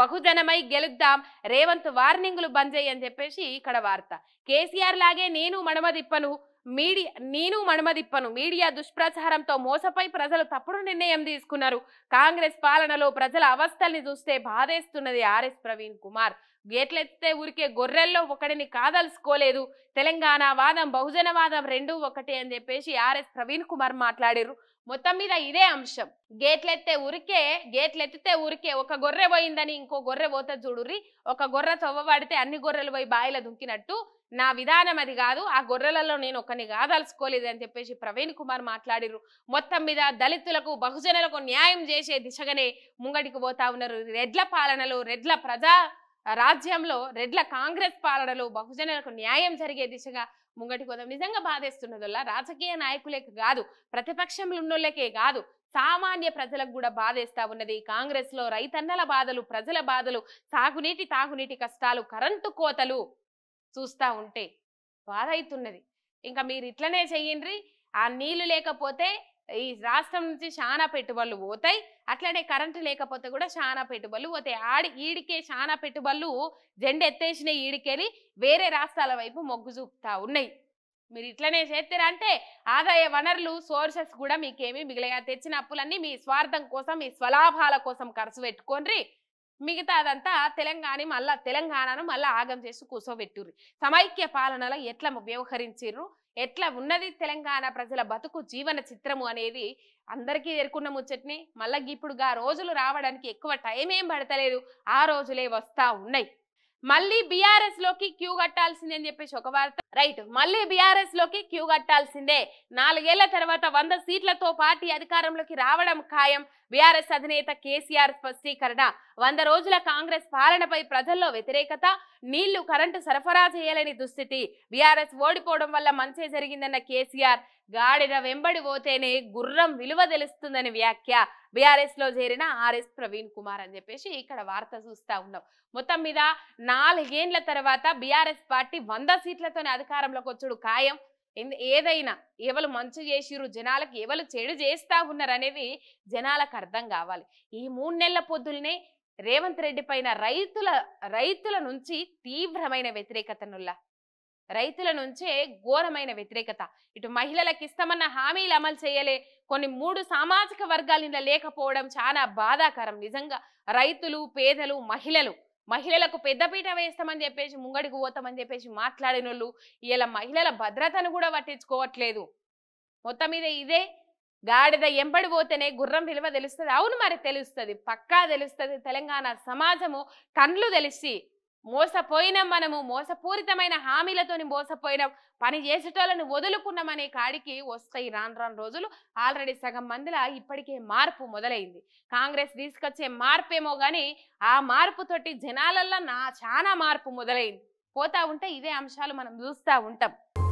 బహుజనమై గెలుద్దాం రేవంత్ వార్నింగ్లు బంద్ అని చెప్పేసి ఇక్కడ వార్త కేసీఆర్ లాగే నేను మనమదిప్పను మీడియా నేను మణమదిప్పను మీడియా దుష్ప్రచారంతో మోసపై ప్రజలు తప్పుడు నిర్ణయం తీసుకున్నారు కాంగ్రెస్ పాలనలో ప్రజల అవస్థల్ని చూస్తే బాధేస్తున్నది ఆర్ఎస్ ప్రవీణ్ కుమార్ గేట్లెత్తే ఊరికే గొర్రెల్లో ఒకటిని కాదలుసుకోలేదు తెలంగాణ వాదం బహుజన వాదం రెండు ఒకటి అని చెప్పేసి ఆర్ఎస్ ప్రవీణ్ కుమార్ మాట్లాడారు మొత్తం మీద ఇదే అంశం గేట్లెత్తే ఉరికే గేట్లెత్తితే ఉరికే ఒక గొర్రె పోయిందని ఇంకో గొర్రె పోత చూడుర్రి ఒక గొర్రె చొవ్వబడితే అన్ని గొర్రెలు పోయి బాయిల దుంకినట్టు నా విధానం అది కాదు ఆ గొర్రెలలో నేను ఒక్కని కాదలుచుకోలేదు అని చెప్పేసి ప్రవీణ్ కుమార్ మాట్లాడిరు మొత్తం మీద దళితులకు బహుజనులకు న్యాయం చేసే దిశగానే ముంగడికి పోతా ఉన్నారు రెడ్ల పాలనలో రెడ్ల ప్రజా రాజ్యంలో రెడ్ల కాంగ్రెస్ పాలనలు బహుజనులకు న్యాయం జరిగే దిశగా ముంగటి కొంత నిజంగా బాధేస్తున్నదల్లా రాజకీయ నాయకులే కాదు ప్రతిపక్షంలో ఉన్నోళ్ళకే కాదు సామాన్య ప్రజలకు కూడా బాధేస్తా ఉన్నది కాంగ్రెస్ లో రైతన్నల బాధలు ప్రజల బాధలు సాగునీటి తాగునీటి కష్టాలు కరెంటు కోతలు చూస్తా ఉంటే బాధ అవుతున్నది ఇంకా మీరు ఇట్లనే చెయ్యండి ఆ నీళ్లు లేకపోతే ఈ రాష్ట్రం నుంచి చాలా పెట్టుబడులు పోతాయి అట్లనే కరెంటు లేకపోతే కూడా చాలా పెట్టుబడులు పోతాయి ఆడి ఈడికే చాలా పెట్టుబడులు జెండెత్తేసిన ఈడికెళ్ళి వేరే రాష్ట్రాల వైపు మొగ్గు చూపుతా ఉన్నాయి మీరు ఇట్లనే చేస్తారంటే ఆదాయ వనరులు సోర్సెస్ కూడా మీకేమీ మిగిలిగా తెచ్చిన అప్పులన్నీ మీ స్వార్థం కోసం మీ స్వలాభాల కోసం ఖర్చు పెట్టుకోండి మిగతా అదంతా తెలంగాణ మళ్ళా తెలంగాణను మళ్ళీ ఆగం చేసి కూర్చోబెట్టిర్రు సమైక్య పాలనలో ఎట్లా వ్యవహరించారు ఎట్లా ఉన్నది తెలంగాణ ప్రజల బతుకు జీవన చిత్రము అనేది అందరికీ ఎరుకున్న ముచ్చట్ని మళ్ళీ ఇప్పుడు రోజులు రావడానికి ఎక్కువ టైం ఏం పడతలేదు ఆ రోజులే వస్తా ఉన్నాయి మళ్ళీ బీఆర్ఎస్ లోకి క్యూ కట్టాల్సిందే అని చెప్పేసి ఒక వార్త రైట్ మళ్ళీ బీఆర్ఎస్ లోకి క్యూ కట్టాల్సిందే నాలుగేళ్ల తర్వాత వంద సీట్లతో పార్టీ అధికారంలోకి రావడం ఖాయం బీఆర్ఎస్ అధినేత కేసీఆర్ స్పష్టీకరణ వంద రోజుల కాంగ్రెస్ పాలనపై ప్రజల్లో వ్యతిరేకత నీళ్లు కరెంటు సరఫరా చేయాలని దుస్థితి బీఆర్ఎస్ ఓడిపోవడం వల్ల మంచే జరిగిందన్న కేసీఆర్ గాడిన వెంబడి పోతేనే గుర్రం విలువ తెలుస్తుందని వ్యాఖ్య బీఆర్ఎస్ లో చేరిన ఆర్ఎస్ ప్రవీణ్ కుమార్ అని చెప్పేసి ఇక్కడ వార్త చూస్తా ఉన్నాం మొత్తం మీద నాలుగేండ్ల తర్వాత బీఆర్ఎస్ పార్టీ వంద సీట్లతోనే అధికారంలోకి వచ్చుడు ఖాయం ఏదైనా ఎవరు మంచు చేసిరు జనాలకు ఎవరు చెడు చేస్తా ఉన్నారు అనేది జనాలకు అర్థం కావాలి ఈ మూడు నెలల పొద్దులనే రేవంత్ రెడ్డి పైన రైతుల రైతుల నుంచి తీవ్రమైన వ్యతిరేకతనుల్లా రైతుల నుంచే ఘోరమైన వ్యతిరేకత ఇటు మహిళలకు ఇస్తామన్న హామీలు అమలు చేయలే కొన్ని మూడు సామాజిక వర్గాల లేకపోవడం చాలా బాధాకరం నిజంగా రైతులు పేదలు మహిళలు మహిళలకు పెద్దపీట వేస్తామని చెప్పేసి ముంగడికి పోతామని చెప్పేసి మాట్లాడిన వాళ్ళు ఇలా మహిళల భద్రతను కూడా పట్టించుకోవట్లేదు మొత్తం మీద ఇదే గాడిద ఎంబడి పోతేనే గుర్రం విలువ తెలుస్తుంది అవును మరి తెలుస్తుంది పక్కా తెలుస్తుంది తెలంగాణ సమాజము కండ్లు తెలిసి మోసపోయినాం మనము మోసపూరితమైన హామీలతోని మోసపోయినాం పని చేసేటోళ్ళని వదులుకున్నామనే కాడికి వస్తాయి రాను రాను రోజులు ఆల్రెడీ సగం మందిలా ఇప్పటికే మార్పు మొదలైంది కాంగ్రెస్ తీసుకొచ్చే మార్పేమో కానీ ఆ మార్పుతోటి జనాలల్లో నా చాలా మార్పు మొదలైంది పోతా ఉంటే ఇదే అంశాలు మనం చూస్తూ ఉంటాం